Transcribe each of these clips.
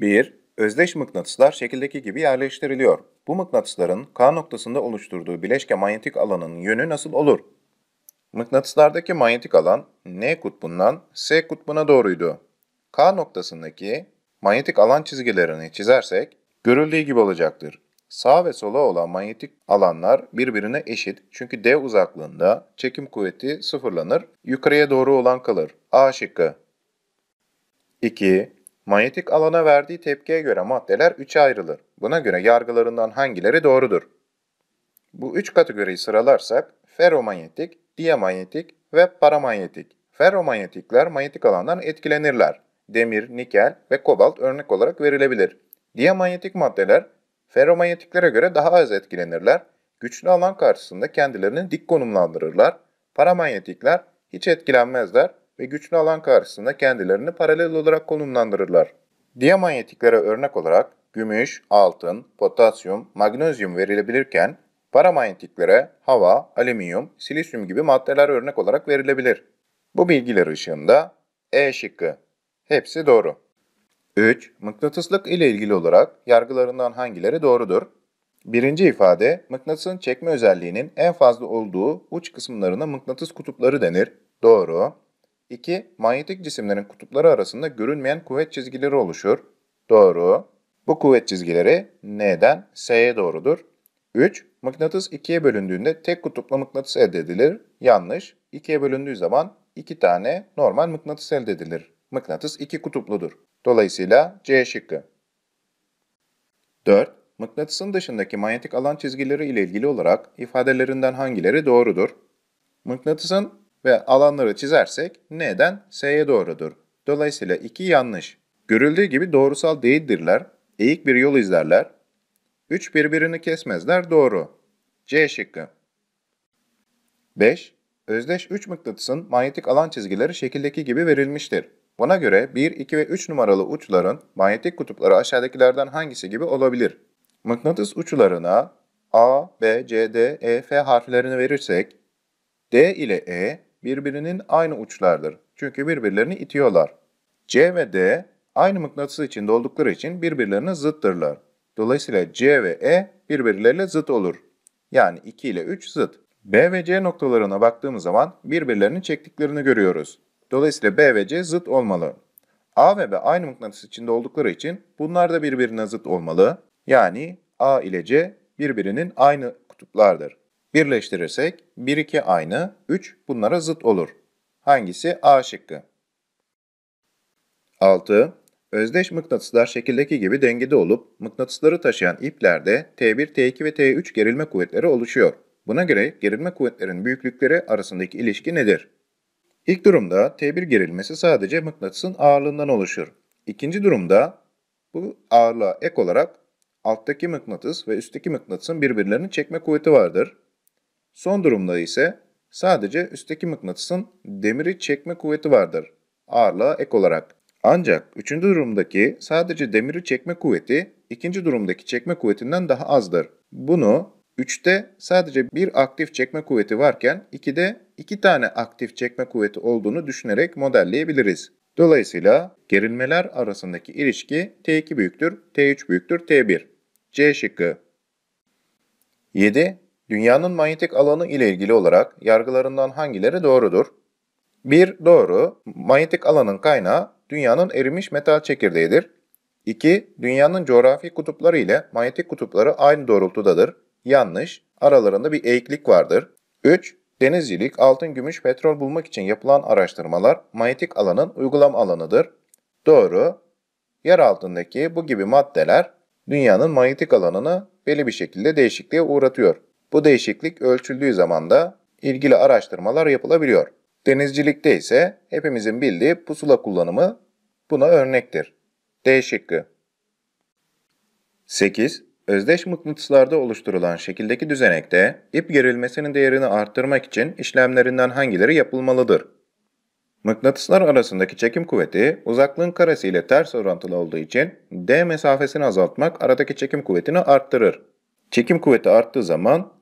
1. Özdeş mıknatıslar şekildeki gibi yerleştiriliyor. Bu mıknatısların K noktasında oluşturduğu bileşke manyetik alanın yönü nasıl olur? Mıknatıslardaki manyetik alan N kutbundan S kutbuna doğruydu. K noktasındaki manyetik alan çizgilerini çizersek görüldüğü gibi olacaktır. Sağ ve sola olan manyetik alanlar birbirine eşit çünkü D uzaklığında çekim kuvveti sıfırlanır, yukarıya doğru olan kalır. A şıkkı. 2. Manyetik alana verdiği tepkiye göre maddeler üçe ayrılır. Buna göre yargılarından hangileri doğrudur? Bu üç kategoriyi sıralarsak ferromanyetik, diamanyetik ve paramanyetik. Ferromanyetikler manyetik alandan etkilenirler. Demir, nikel ve kobalt örnek olarak verilebilir. Diamanyetik maddeler ferromanyetiklere göre daha az etkilenirler. Güçlü alan karşısında kendilerini dik konumlandırırlar. Paramanyetikler hiç etkilenmezler ve güçlü alan karşısında kendilerini paralel olarak konumlandırırlar. Diyamanyetiklere örnek olarak gümüş, altın, potasyum, magnezyum verilebilirken paramanyetiklere hava, alüminyum, silisyum gibi maddeler örnek olarak verilebilir. Bu bilgiler ışığında E şıkkı. Hepsi doğru. 3. Mıknatıslık ile ilgili olarak yargılarından hangileri doğrudur? Birinci ifade, mıknatısın çekme özelliğinin en fazla olduğu uç kısımlarına mıknatıs kutupları denir. Doğru. 2. Manyetik cisimlerin kutupları arasında görünmeyen kuvvet çizgileri oluşur. Doğru. Bu kuvvet çizgileri N'den S'ye doğrudur. 3. Mıknatıs ikiye bölündüğünde tek kutuplu mıknatıs elde edilir. Yanlış. İkiye bölündüğü zaman iki tane normal mıknatıs elde edilir. Mıknatıs iki kutupludur. Dolayısıyla C şıkkı. 4. Mıknatısın dışındaki manyetik alan çizgileri ile ilgili olarak ifadelerinden hangileri doğrudur? Mıknatısın ve alanları çizersek N'den S'ye doğrudur. Dolayısıyla 2 yanlış. Görüldüğü gibi doğrusal değildirler, eğik bir yol izlerler. 3 birbirini kesmezler doğru. C şıkkı. 5. Özdeş 3 mıknatısın manyetik alan çizgileri şekildeki gibi verilmiştir. Buna göre 1, 2 ve 3 numaralı uçların manyetik kutupları aşağıdakilerden hangisi gibi olabilir? Mıknatıs uçlarına A, B, C, D, E, F harflerini verirsek, D ile E, birbirinin aynı uçlardır. Çünkü birbirlerini itiyorlar. C ve D aynı mıknatıs içinde oldukları için birbirlerine zıttırlar. Dolayısıyla C ve E birbirleriyle zıt olur. Yani 2 ile 3 zıt. B ve C noktalarına baktığımız zaman birbirlerini çektiklerini görüyoruz. Dolayısıyla B ve C zıt olmalı. A ve B aynı mıknatıs içinde oldukları için bunlar da birbirine zıt olmalı. Yani A ile C birbirinin aynı kutuplardır. Birleştirirsek 1 2 aynı, 3 bunlara zıt olur. Hangisi A şıkkı? 6. Özdeş mıknatıslar şekildeki gibi dengede olup mıknatısları taşıyan iplerde T1, T2 ve T3 gerilme kuvvetleri oluşuyor. Buna göre gerilme kuvvetlerin büyüklükleri arasındaki ilişki nedir? İlk durumda T1 gerilmesi sadece mıknatısın ağırlığından oluşur. İkinci durumda bu ağırlığa ek olarak alttaki mıknatıs ve üstteki mıknatısın birbirlerini çekme kuvveti vardır. Son durumda ise sadece üstteki mıknatısın demiri çekme kuvveti vardır, ağırlığa ek olarak. Ancak üçüncü durumdaki sadece demiri çekme kuvveti ikinci durumdaki çekme kuvvetinden daha azdır. Bunu 3'te sadece bir aktif çekme kuvveti varken 2'de 2 tane aktif çekme kuvveti olduğunu düşünerek modelleyebiliriz. Dolayısıyla gerilmeler arasındaki ilişki T2 büyüktür, T3 büyüktür, T1. C şıkkı. 7. Dünyanın manyetik alanı ile ilgili olarak yargılarından hangileri doğrudur? 1. Doğru. Manyetik alanın kaynağı dünyanın erimiş metal çekirdeğidir. 2. Dünyanın coğrafi kutupları ile manyetik kutupları aynı doğrultudadır. Yanlış. Aralarında bir eğiklik vardır. 3. Denizcilik, altın, gümüş, petrol bulmak için yapılan araştırmalar manyetik alanın uygulam alanıdır. Doğru. Yer altındaki bu gibi maddeler dünyanın manyetik alanını belli bir şekilde değişikliğe uğratıyor. Bu değişiklik ölçüldüğü zaman da ilgili araştırmalar yapılabiliyor. Denizcilikte ise hepimizin bildiği pusula kullanımı buna örnektir. D şıkkı. 8. Özdeş mıknatıslarda oluşturulan şekildeki düzenekte ip gerilmesinin değerini arttırmak için işlemlerinden hangileri yapılmalıdır? Mıknatıslar arasındaki çekim kuvveti uzaklığın karesi ile ters orantılı olduğu için D mesafesini azaltmak aradaki çekim kuvvetini arttırır. Çekim kuvveti arttığı zaman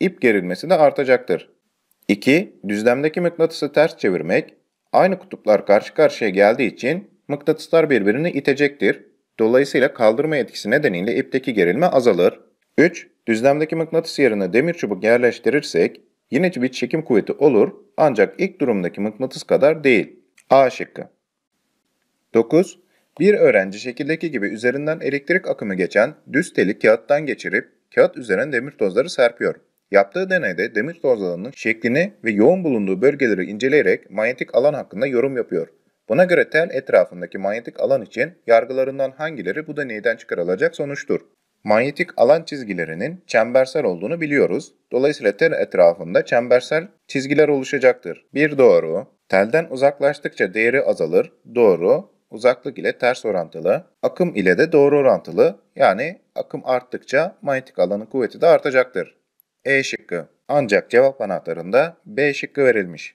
ip gerilmesi de artacaktır. 2. Düzlemdeki mıknatısı ters çevirmek, aynı kutuplar karşı karşıya geldiği için mıknatıslar birbirini itecektir. Dolayısıyla kaldırma etkisi nedeniyle ipteki gerilme azalır. 3. Düzlemdeki mıknatıs yerine demir çubuk yerleştirirsek yine bir çekim kuvveti olur ancak ilk durumdaki mıknatıs kadar değil. A şıkkı. 9. Bir öğrenci şekildeki gibi üzerinden elektrik akımı geçen düz teli kağıttan geçirip kağıt üzerine demir tozları serpiyor. Yaptığı deneyde demir torzağının şeklini ve yoğun bulunduğu bölgeleri inceleyerek manyetik alan hakkında yorum yapıyor. Buna göre tel etrafındaki manyetik alan için yargılarından hangileri bu deneyden çıkarılacak sonuçtur. Manyetik alan çizgilerinin çembersel olduğunu biliyoruz. Dolayısıyla tel etrafında çembersel çizgiler oluşacaktır. Bir doğru. Telden uzaklaştıkça değeri azalır. Doğru. Uzaklık ile ters orantılı. Akım ile de doğru orantılı. Yani akım arttıkça manyetik alanın kuvveti de artacaktır. E şıkkı. Ancak cevap anahtarında B şıkkı verilmiş.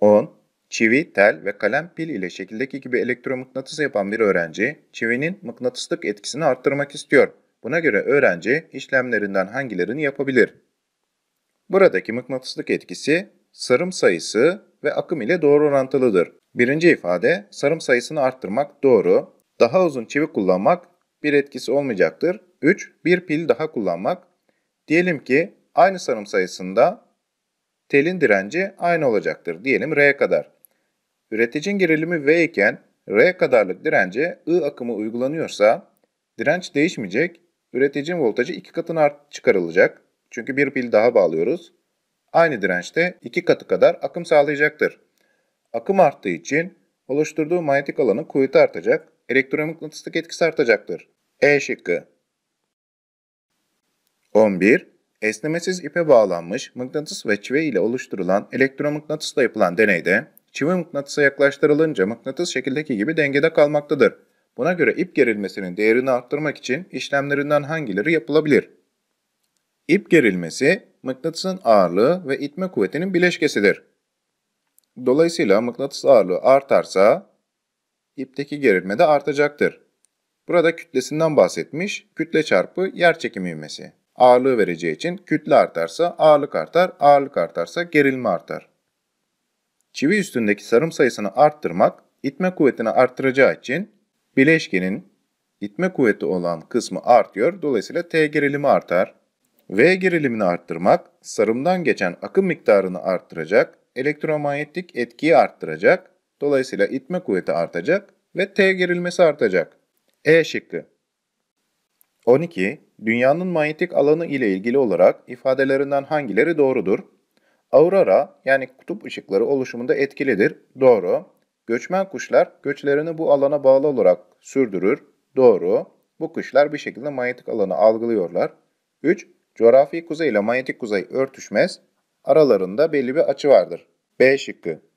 10. Çivi, tel ve kalem pil ile şekildeki gibi elektromıknatıs yapan bir öğrenci, çivinin mıknatıslık etkisini arttırmak istiyor. Buna göre öğrenci işlemlerinden hangilerini yapabilir? Buradaki mıknatıslık etkisi sarım sayısı ve akım ile doğru orantılıdır. Birinci ifade sarım sayısını arttırmak doğru, daha uzun çivi kullanmak bir etkisi olmayacaktır. 3. Bir pil daha kullanmak. Diyelim ki aynı sarım sayısında telin direnci aynı olacaktır. Diyelim R kadar. Üreticinin gerilimi V iken R kadarlık dirence I akımı uygulanıyorsa direnç değişmeyecek. Üreticinin voltajı iki katına art çıkarılacak. Çünkü bir pil daha bağlıyoruz. Aynı dirençte iki katı kadar akım sağlayacaktır. Akım arttığı için oluşturduğu manyetik alanın kuvveti artacak, elektromıknatıslık etkisi artacaktır. E şıkkı 11. Esnemesiz ipe bağlanmış mıknatıs ve çive ile oluşturulan elektromıknatısla yapılan deneyde çivi mıknatısa yaklaştırılınca mıknatıs şekildeki gibi dengede kalmaktadır. Buna göre ip gerilmesinin değerini arttırmak için işlemlerinden hangileri yapılabilir? İp gerilmesi, mıknatısın ağırlığı ve itme kuvvetinin bileşkesidir. Dolayısıyla mıknatıs ağırlığı artarsa, ipteki gerilme de artacaktır. Burada kütlesinden bahsetmiş, kütle çarpı yer çekimi ivmesi ağırlığı vereceği için kütle artarsa ağırlık artar, ağırlık artarsa gerilme artar. Çivi üstündeki sarım sayısını arttırmak itme kuvvetini arttıracağı için bileşkenin itme kuvveti olan kısmı artıyor. Dolayısıyla T gerilimi artar. V gerilimini arttırmak sarımdan geçen akım miktarını arttıracak, elektromanyetik etkiyi arttıracak. Dolayısıyla itme kuvveti artacak ve T gerilmesi artacak. E şıkkı 12. Dünyanın manyetik alanı ile ilgili olarak ifadelerinden hangileri doğrudur? Aurora yani kutup ışıkları oluşumunda etkilidir. Doğru. Göçmen kuşlar göçlerini bu alana bağlı olarak sürdürür. Doğru. Bu kuşlar bir şekilde manyetik alanı algılıyorlar. 3. Coğrafi kuzey ile manyetik kuzey örtüşmez. Aralarında belli bir açı vardır. B şıkkı.